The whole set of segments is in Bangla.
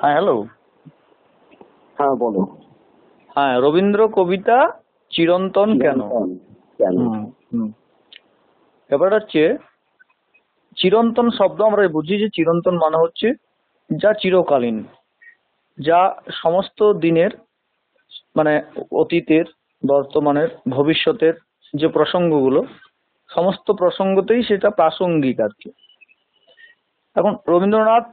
হ্যাঁ হ্যালো হ্যাঁ বলো হ্যাঁ রবীন্দ্র কবিতা চিরন্তন কেন কেন ব্যাপারটা হচ্ছে চিরন্তন শব্দ আমরা বুঝি যে চিরন্তন মানে হচ্ছে যা চিরকালীন যা সমস্ত দিনের মানে অতীতের বর্তমানের ভবিষ্যতের যে প্রসঙ্গগুলো সমস্ত প্রসঙ্গতেই সেটা প্রাসঙ্গিক আর কি এখন রবীন্দ্রনাথ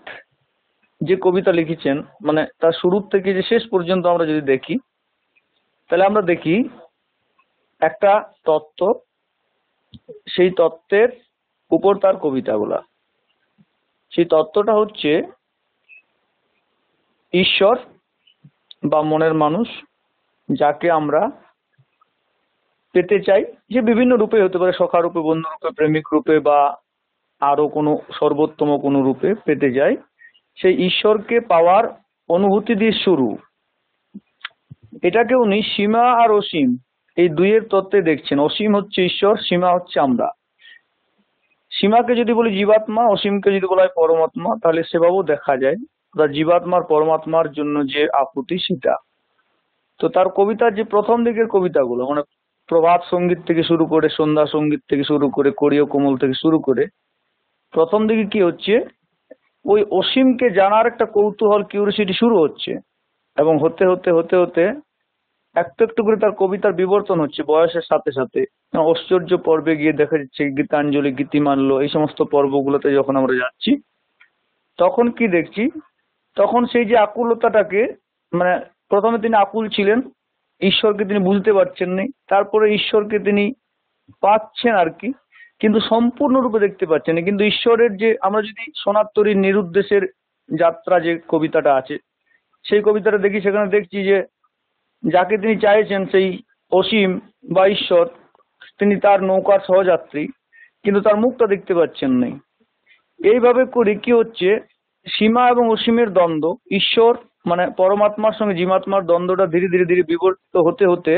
যে কবিতা লিখেছেন মানে তার শুরুর থেকে যে শেষ পর্যন্ত আমরা যদি দেখি তাহলে আমরা দেখি একটা তত্ত্ব সেই তত্ত্বের উপর তার কবিতাগুলা সেই তত্ত্বটা হচ্ছে ঈশ্বর বা মনের মানুষ যাকে আমরা পেতে চাই যে বিভিন্ন রূপে হতে পারে সখা রূপে বন্ধু রূপে প্রেমিক রূপে বা আরো কোনো সর্বোত্তম কোনো রূপে পেতে যাই সেই ঈশ্বরকে পাওয়ার অনুভূতি দিয়ে শুরু এটাকে উনি সীমা আর অসীম এই দুইয়ের তত্ত্বে দেখছেন অসীম হচ্ছে ঈশ্বর সীমা হচ্ছে আমরা সীমাকে যদি বলি জীবাত্মা অসীমকে যদি বলা হয় পরমাত্মা তাহলে সেভাবেও দেখা যায় জীবাত্মার পরমাত্মার জন্য যে আকুতি সেটা তো তার কবিতার যে প্রথম দিকের কবিতাগুলো মানে প্রভাত সঙ্গীত থেকে শুরু করে সন্ধ্যা সঙ্গীত থেকে শুরু করে করিও কোমল থেকে শুরু করে প্রথম দিকে কি হচ্ছে ওই অসীমকে জানার একটা কৌতূহল কিউরিসিটি শুরু হচ্ছে এবং হতে হতে হতে হতে একটু একটু করে তার কবিতার বিবর্তন হচ্ছে বয়সের সাথে সাথে আশ্চর্য পর্বে গিয়ে দেখা যাচ্ছে গীতাঞ্জলি গীতিমাল্য এই সমস্ত পর্বগুলোতে যখন আমরা যাচ্ছি তখন কি দেখছি তখন সেই যে আকুলতাটাকে মানে প্রথমে তিনি আকুল ছিলেন ঈশ্বরকে তিনি বুঝতে পারছেন না তারপরে ঈশ্বরকে তিনি পাচ্ছেন আর কি কিন্তু সম্পূর্ণরূপে দেখতে পাচ্ছে না কিন্তু ঈশ্বরের যে আমরা যদি সনাতরীর নিরুদ্দেশের যাত্রা যে কবিতাটা আছে সেই কবিতাটা দেখি সেখানে দেখছি যে যাকে তিনি চাইছেন সেই অসীম বা ঈশ্বর তিনি তার নৌকার সহযাত্রী কিন্তু তার মুখটা দেখতে পাচ্ছেন নাই এইভাবে করে কি হচ্ছে সীমা এবং অসীমের দ্বন্দ্ব ঈশ্বর মানে পরমাত্মার সঙ্গে জীবাত্মার দ্বন্দ্বটা ধীরে ধীরে ধীরে বিবর্তিত হতে হতে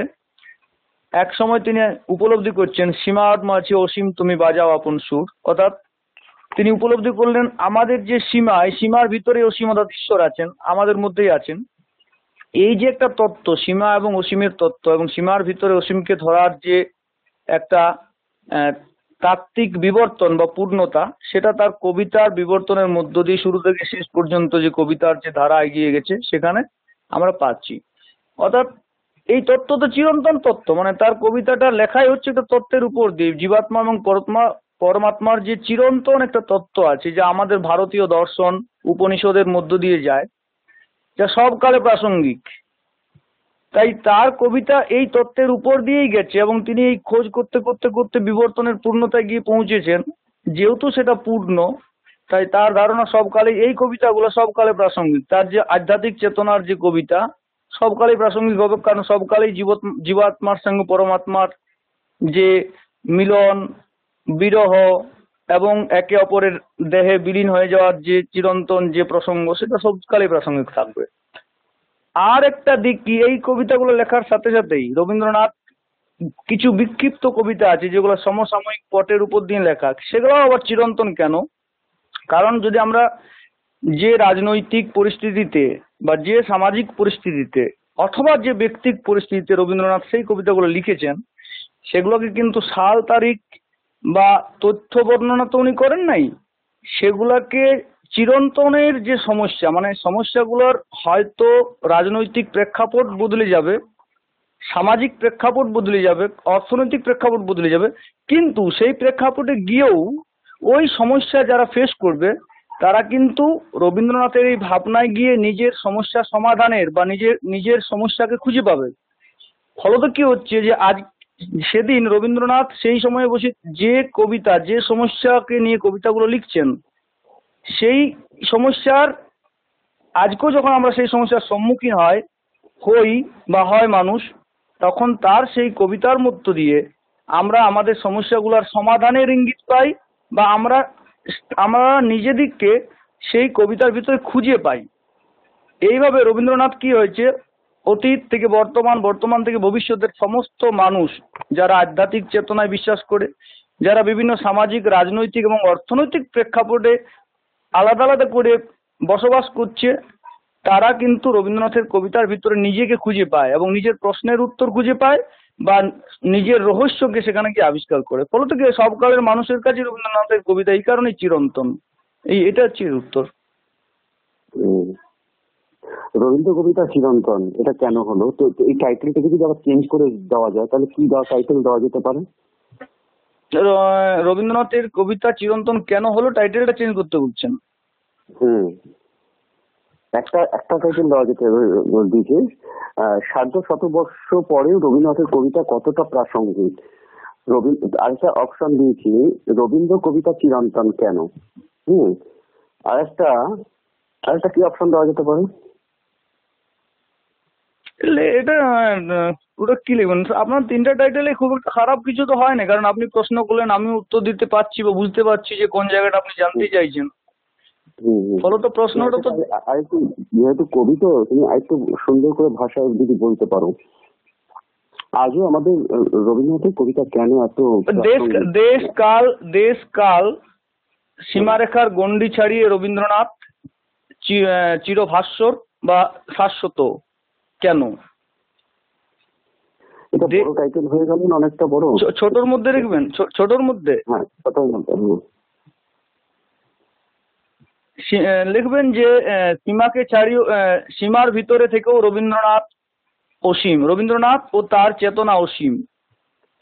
এক সময় তিনি উপলব্ধি করছেন সীমাট মাছি অসীম তুমি বাজাও আপন সুর অর্থাৎ তিনি উপলব্ধি করলেন আমাদের যে সীমা এই সীমার ভিতরে অসীম অর্থাৎ ঈশ্বর আছেন আমাদের মধ্যেই আছেন এই যে একটা তত্ত্ব সীমা এবং অসীমের তত্ত্ব এবং সীমার ভিতরে অসীমকে ধরার যে একটা তাত্ত্বিক বিবর্তন বা পূর্ণতা সেটা তার কবিতার বিবর্তনের মধ্য দিয়ে শুরু থেকে শেষ পর্যন্ত যে কবিতার যে ধারা এগিয়ে গেছে সেখানে আমরা পাচ্ছি অর্থাৎ এই তত্ত্ব তো চিরন্তন তত্ত্ব মানে তার কবিতাটা লেখাই হচ্ছে একটা তত্ত্বের উপর দিয়ে জীবাত্মা এবং পরমাত্মা পরমাত্মার যে চিরন্তন একটা তত্ত্ব আছে যা আমাদের ভারতীয় দর্শন উপনিষদের মধ্য দিয়ে যায় যা সবকালে প্রাসঙ্গিক তাই তার কবিতা এই তত্ত্বের উপর দিয়েই গেছে এবং তিনি এই খোঁজ করতে করতে করতে বিবর্তনের পূর্ণতায় গিয়ে পৌঁছেছেন যেহেতু সেটা পূর্ণ তাই তার ধারণা সবকালে এই কবিতাগুলো সবকালে প্রাসঙ্গিক তার যে আধ্যাত্মিক চেতনার যে কবিতা সবকালেই প্রাসঙ্গিক হবে কারণ সবকালেই জীব জীবাত্মার সঙ্গে পরমাত্মার যে মিলন বিরহ এবং একে অপরের দেহে বিলীন হয়ে যাওয়ার যে চিরন্তন যে প্রসঙ্গ সেটা সবকালে প্রাসঙ্গিক থাকবে আর একটা দিক কি এই কবিতাগুলো লেখার সাথে সাথেই রবীন্দ্রনাথ কিছু বিক্ষিপ্ত কবিতা আছে যেগুলো সমসাময়িক পটের উপর দিয়ে লেখা সেগুলো আবার চিরন্তন কেন কারণ যদি আমরা যে রাজনৈতিক পরিস্থিতিতে বা যে সামাজিক পরিস্থিতিতে অথবা যে ব্যক্তিক পরিস্থিতিতে রবীন্দ্রনাথ সেই কবিতাগুলো লিখেছেন সেগুলোকে কিন্তু সাল তারিখ বা তথ্য বর্ণনা তো উনি করেন নাই সেগুলাকে চিরন্তনের যে সমস্যা মানে সমস্যাগুলোর হয়তো রাজনৈতিক প্রেক্ষাপট বদলে যাবে সামাজিক প্রেক্ষাপট বদলে যাবে অর্থনৈতিক প্রেক্ষাপট বদলে যাবে কিন্তু সেই প্রেক্ষাপটে গিয়েও ওই সমস্যা যারা ফেস করবে তারা কিন্তু রবীন্দ্রনাথের এই ভাবনায় গিয়ে নিজের সমস্যা সমাধানের বা নিজের নিজের সমস্যাকে খুঁজে পাবে ফলত কি হচ্ছে যে আজ সেদিন রবীন্দ্রনাথ সেই সময়ে বসে যে কবিতা যে সমস্যাকে নিয়ে কবিতাগুলো লিখছেন সেই সমস্যার আজকেও যখন আমরা সেই সমস্যার সম্মুখীন হয় হই বা হয় মানুষ তখন তার সেই কবিতার মধ্য দিয়ে আমরা আমাদের সমস্যাগুলোর সমাধানের ইঙ্গিত পাই বা আমরা আমরা নিজেদিককে সেই কবিতার ভিতরে খুঁজে পাই এইভাবে রবীন্দ্রনাথ কি হয়েছে অতীত থেকে বর্তমান বর্তমান থেকে ভবিষ্যতের সমস্ত মানুষ যারা আধ্যাত্মিক চেতনায় বিশ্বাস করে যারা বিভিন্ন সামাজিক রাজনৈতিক এবং অর্থনৈতিক প্রেক্ষাপটে আলাদা আলাদা করে বসবাস করছে তারা কিন্তু রবীন্দ্রনাথের কবিতার ভিতরে নিজেকে খুঁজে পায় এবং নিজের প্রশ্নের উত্তর খুঁজে পায় বা নিজের রহস্যকে সেখানে গিয়ে আবিষ্কার করে ফলত কি সবকালের মানুষের কাছে রবীন্দ্রনাথের কবিতা এই কারণেই চিরন্তন এই এটা হচ্ছে উত্তর রবীন্দ্র কবিতা চিরন্তন এটা কেন হলো তো এই টাইটেলটাকে যদি আবার চেঞ্জ করে দেওয়া যায় তাহলে কি দেওয়া টাইটেল দেওয়া যেতে পারে রবীন্দ্রনাথের কবিতা চিরন্তন কেন হলো টাইটেলটা চেঞ্জ করতে বলছেন হুম একটা একটা টাইটেল দেওয়া যেতে দিয়েছে শত বর্ষ পরেও রবীন্দ্রনাথের কবিতা কতটা প্রাসঙ্গিক রবীন্দ্র আরেকটা অপশন দিয়েছি রবীন্দ্র কবিতা চিরন্তন কেন হুম আরেকটা আরেকটা কি অপশন দেওয়া যেতে পারে এটা ওটা কি লিখবেন আপনার তিনটা টাইটেলে খুব একটা খারাপ কিছু তো হয় না কারণ আপনি প্রশ্ন করলেন আমি উত্তর দিতে পারছি বা বুঝতে পারছি যে কোন জায়গাটা আপনি জানতে চাইছেন ফলত প্রশ্নটা তো আরেকটু যেহেতু কবিতা তুমি আরেকটু সুন্দর করে ভাষায় যদি বলতে পারো আজও আমাদের রবীন্দ্রনাথের কবিতা কেন এত দেশ দেশ কাল দেশ কাল সীমারেখার গন্ডি ছাড়িয়ে রবীন্দ্রনাথ চিরভাস্বর বা শাশ্বত কেন এটা হয়ে অনেকটা বড় ছোটর মধ্যে রাখবেন ছোটর মধ্যে হ্যাঁ ছোটর মধ্যে লিখবেন যে সীমাকে ছাড়িও সীমার ভিতরে থেকেও রবীন্দ্রনাথ অসীম রবীন্দ্রনাথ ও তার চেতনা অসীম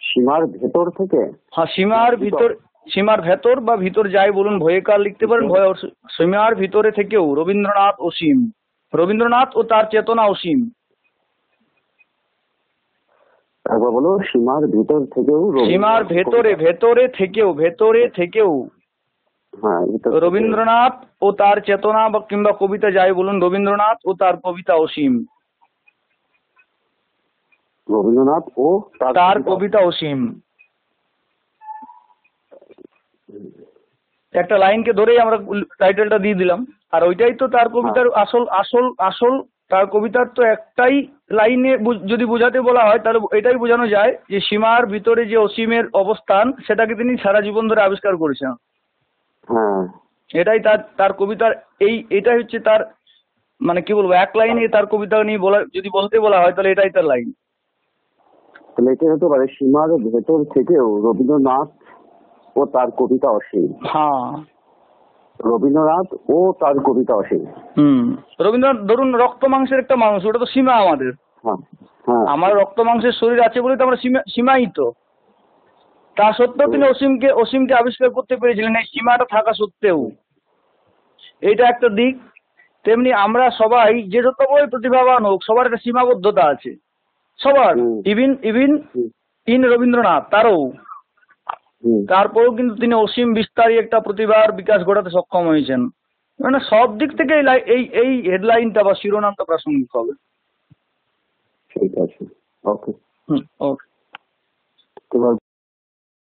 সীমার ভেতর থেকে হ্যাঁ সীমার ভিতর সীমার ভেতর বা ভিতর যাই বলুন ভয়েকার লিখতে পারেন ভয় সীমার ভিতরে থেকেও রবীন্দ্রনাথ অসীম রবীন্দ্রনাথ ও তার চেতনা অসীম একবার বলো সীমার ভিতর থেকেও সীমার ভেতরে ভেতরে থেকেও ভেতরে থেকেও হ্যাঁ, রবীন্দ্রনাথ ও তার চেতনা বা কিংবা কবিতা যাই বলুন রবীন্দ্রনাথ ও তার কবিতা অসীম রবীন্দ্রনাথ ও তার কবিতা অসীম একটা লাইনকে ধরেই আমরা টাইটেলটা দিয়ে দিলাম আর ওইটাই তো তার কবিতার হ্যাঁ। আসল আসল আসল তার কবিতার তো একটাই লাইনে যদি বোঝাতে বলা হয় তাহলে এটাই বোঝানো যায় যে সীমার ভিতরে যে অসীমের অবস্থান সেটাকে তিনি সারা জীবন ধরে আবিষ্কার করেছেন এটাই তার তার কবিতার এই এটাই হচ্ছে তার মানে কি বলবো এক লাইনে তার কবিতা নিয়ে বলা যদি বলতে বলা হয় তাহলে এটাই তার লাইন তাহলে এটা হতে পারে সীমার ভেতর থেকেও রবীন্দ্রনাথ ও তার কবিতা অসীম হ্যাঁ রবীন্দ্রনাথ ও তার কবিতা অসীম হুম রবীন্দ্রনাথ ধরুন রক্ত মাংসের একটা মানুষ ওটা তো সীমা আমাদের হ্যাঁ, হ্যাঁ। আমার রক্ত মাংসের শরীর আছে বলে তো আমরা সীমা তো তা সত্ত্বেও তিনি অসীমকে অসীমকে আবিষ্কার করতে পেরেছিলেন এই সীমাটা থাকা সত্ত্বেও এটা একটা দিক তেমনি আমরা সবাই যে যত বই প্রতিভাবান হোক সবার একটা সীমাবদ্ধতা আছে সবার ইভিন ইভিন ইন রবীন্দ্রনাথ তারও তারপরেও কিন্তু তিনি অসীম বিস্তারী একটা প্রতিভার বিকাশ ঘটাতে সক্ষম হয়েছেন মানে সব দিক থেকে এই এই হেডলাইনটা বা শিরোনামটা প্রাসঙ্গিক হবে ঠিক আছে ওকে ওকে